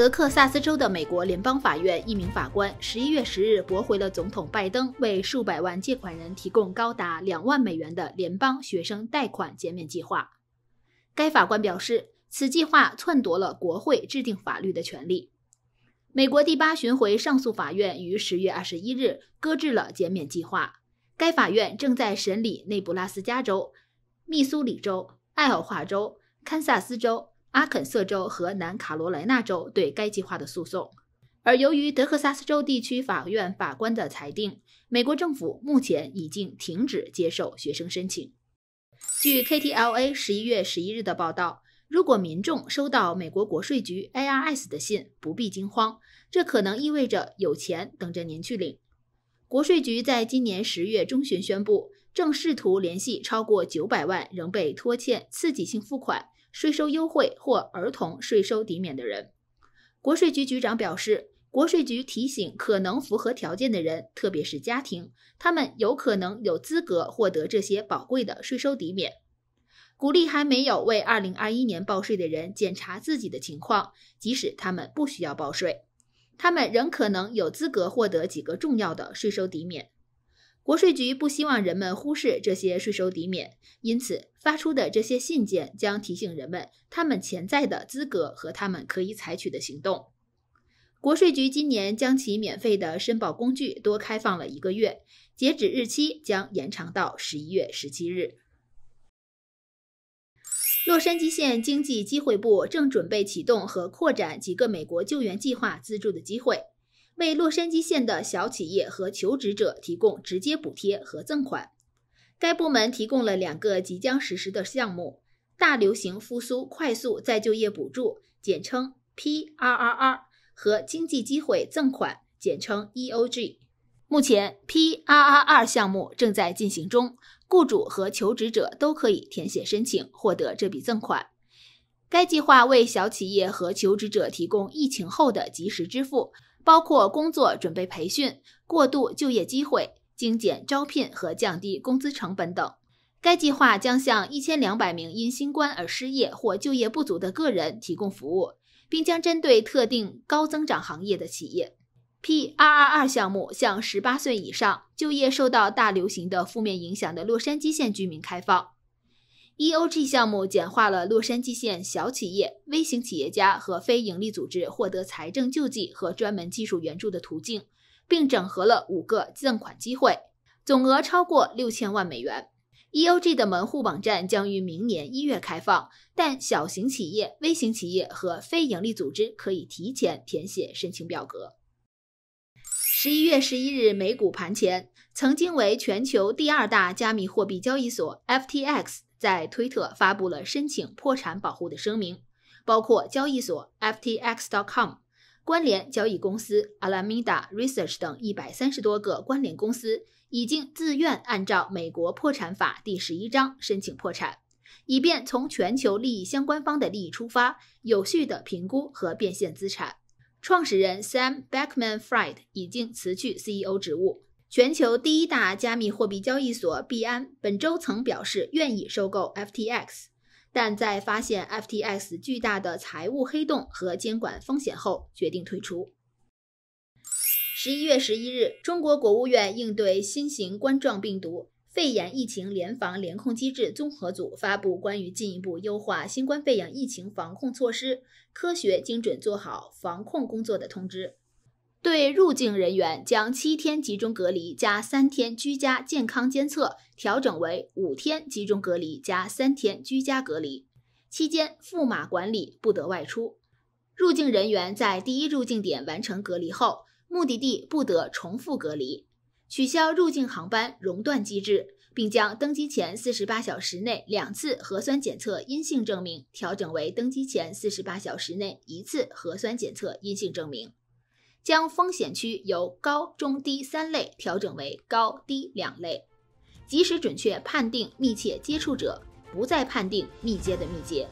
德克萨斯州的美国联邦法院一名法官十一月十日驳回了总统拜登为数百万借款人提供高达两万美元的联邦学生贷款减免计划。该法官表示，此计划篡夺了国会制定法律的权利。美国第八巡回上诉法院于十月二十一日搁置了减免计划。该法院正在审理内布拉斯加州、密苏里州、爱奥华州、堪萨斯州。阿肯色州和南卡罗来纳州对该计划的诉讼，而由于德克萨斯州地区法院法官的裁定，美国政府目前已经停止接受学生申请。据 KTLA 十一月十一日的报道，如果民众收到美国国税局 （IRS） 的信，不必惊慌，这可能意味着有钱等着您去领。国税局在今年十月中旬宣布，正试图联系超过九百万仍被拖欠刺激性付款。税收优惠或儿童税收抵免的人，国税局局长表示，国税局提醒可能符合条件的人，特别是家庭，他们有可能有资格获得这些宝贵的税收抵免。鼓励还没有为2021年报税的人检查自己的情况，即使他们不需要报税，他们仍可能有资格获得几个重要的税收抵免。国税局不希望人们忽视这些税收抵免，因此发出的这些信件将提醒人们他们潜在的资格和他们可以采取的行动。国税局今年将其免费的申报工具多开放了一个月，截止日期将延长到十一月十七日。洛杉矶县经济机会部正准备启动和扩展几个美国救援计划资助的机会。为洛杉矶县的小企业和求职者提供直接补贴和赠款。该部门提供了两个即将实施的项目：大流行复苏快速再就业补助，简称 PRRR，和经济机会赠款，简称 EOG。目前，PRRR 项目正在进行中，雇主和求职者都可以填写申请，获得这笔赠款。该计划为小企业和求职者提供疫情后的及时支付。包括工作准备培训、过渡就业机会、精简招聘和降低工资成本等。该计划将向一千两百名因新冠而失业或就业不足的个人提供服务，并将针对特定高增长行业的企业。P222 项目向十八岁以上、就业受到大流行的负面影响的洛杉矶县居民开放。E.O.G 项目简化了洛杉矶县小企业、微型企业家和非营利组织获得财政救济和专门技术援助的途径，并整合了五个赠款机会，总额超过六千万美元。E.O.G 的门户网站将于明年一月开放，但小型企业、微型企业和非营利组织可以提前填写申请表格。十一月十一日，美股盘前，曾经为全球第二大加密货币交易所 FTX。在推特发布了申请破产保护的声明，包括交易所 ftx.com、关联交易公司 Alameda Research 等一百三十多个关联公司已经自愿按照美国破产法第十一章申请破产，以便从全球利益相关方的利益出发，有序的评估和变现资产。创始人 Sam b a c k m a n f r i e d 已经辞去 CEO 职务。全球第一大加密货币交易所币安本周曾表示愿意收购 FTX，但在发现 FTX 巨大的财务黑洞和监管风险后，决定退出。十一月十一日，中国国务院应对新型冠状病毒肺炎疫情联防联控机制综合组发布关于进一步优化新冠肺炎疫情防控措施、科学精准做好防控工作的通知。对入境人员将七天集中隔离加三天居家健康监测调整为五天集中隔离加三天居家隔离期间，赋码管理不得外出。入境人员在第一入境点完成隔离后，目的地不得重复隔离。取消入境航班熔断机制，并将登机前四十八小时内两次核酸检测阴性证明调整为登机前四十八小时内一次核酸检测阴性证明。将风险区由高中低三类调整为高低两类，及时准确判定密切接触者，不再判定密接的密接。